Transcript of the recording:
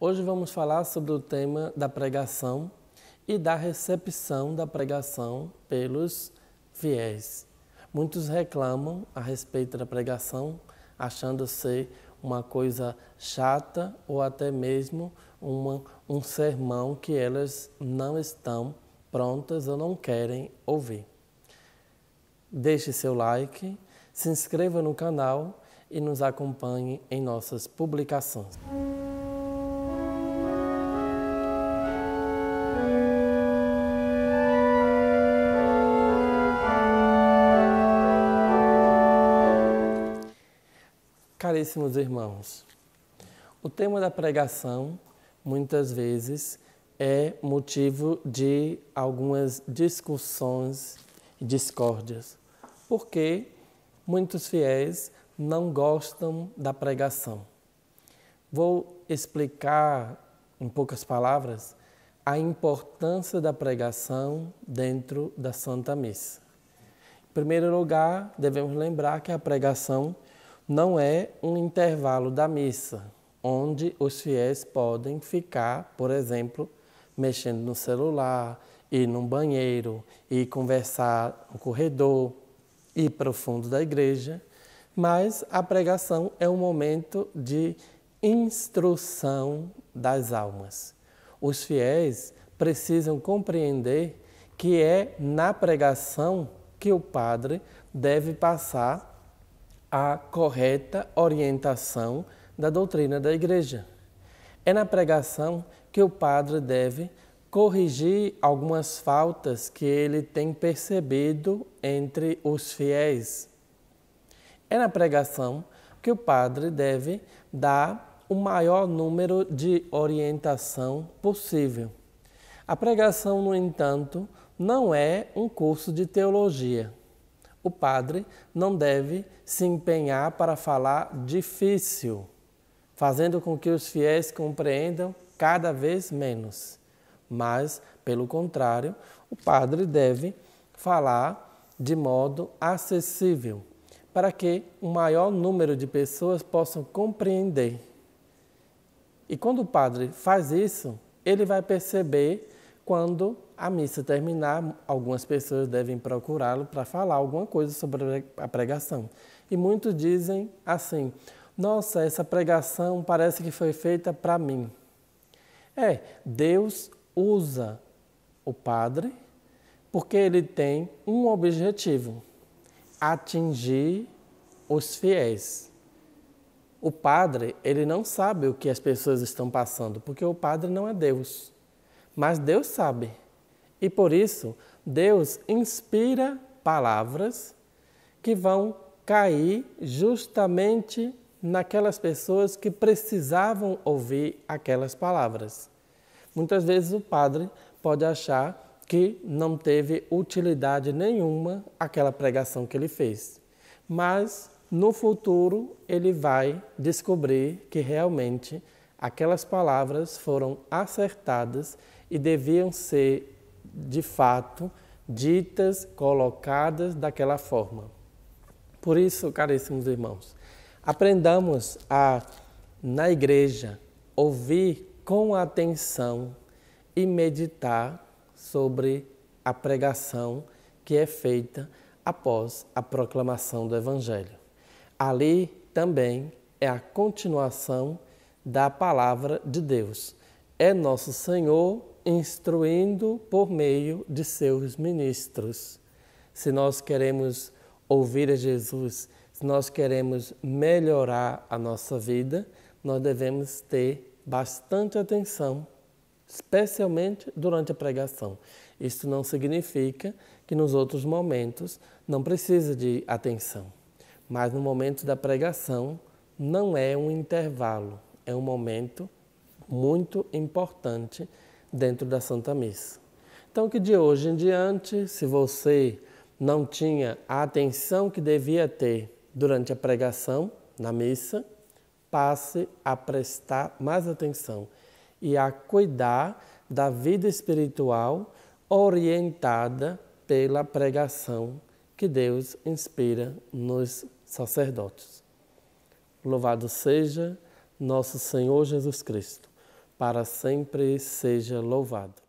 Hoje vamos falar sobre o tema da pregação e da recepção da pregação pelos fiéis. Muitos reclamam a respeito da pregação, achando ser uma coisa chata ou até mesmo uma, um sermão que elas não estão prontas ou não querem ouvir. Deixe seu like, se inscreva no canal e nos acompanhe em nossas publicações. Caríssimos irmãos, o tema da pregação muitas vezes é motivo de algumas discussões e discórdias, porque muitos fiéis não gostam da pregação. Vou explicar em poucas palavras a importância da pregação dentro da Santa Missa. Em primeiro lugar, devemos lembrar que a pregação não é um intervalo da missa, onde os fiéis podem ficar, por exemplo, mexendo no celular, ir num banheiro, ir conversar no corredor, ir para o fundo da igreja, mas a pregação é um momento de instrução das almas. Os fiéis precisam compreender que é na pregação que o padre deve passar a correta orientação da doutrina da igreja. É na pregação que o padre deve corrigir algumas faltas que ele tem percebido entre os fiéis. É na pregação que o padre deve dar o maior número de orientação possível. A pregação, no entanto, não é um curso de teologia o padre não deve se empenhar para falar difícil, fazendo com que os fiéis compreendam cada vez menos. Mas, pelo contrário, o padre deve falar de modo acessível, para que o um maior número de pessoas possam compreender. E quando o padre faz isso, ele vai perceber quando a missa terminar, algumas pessoas devem procurá-lo para falar alguma coisa sobre a pregação. E muitos dizem assim: Nossa, essa pregação parece que foi feita para mim. É, Deus usa o padre porque ele tem um objetivo: atingir os fiéis. O padre, ele não sabe o que as pessoas estão passando, porque o padre não é Deus mas Deus sabe. E por isso, Deus inspira palavras que vão cair justamente naquelas pessoas que precisavam ouvir aquelas palavras. Muitas vezes o padre pode achar que não teve utilidade nenhuma aquela pregação que ele fez, mas no futuro ele vai descobrir que realmente aquelas palavras foram acertadas e deviam ser, de fato, ditas, colocadas daquela forma. Por isso, caríssimos irmãos, aprendamos a, na igreja, ouvir com atenção e meditar sobre a pregação que é feita após a proclamação do Evangelho. Ali também é a continuação da palavra de Deus. É nosso Senhor instruindo por meio de seus ministros. Se nós queremos ouvir a Jesus, se nós queremos melhorar a nossa vida, nós devemos ter bastante atenção, especialmente durante a pregação. Isso não significa que nos outros momentos não precisa de atenção, mas no momento da pregação não é um intervalo, é um momento muito importante dentro da Santa Missa. Então, que de hoje em diante, se você não tinha a atenção que devia ter durante a pregação na missa, passe a prestar mais atenção e a cuidar da vida espiritual orientada pela pregação que Deus inspira nos sacerdotes. Louvado seja nosso Senhor Jesus Cristo para sempre seja louvado.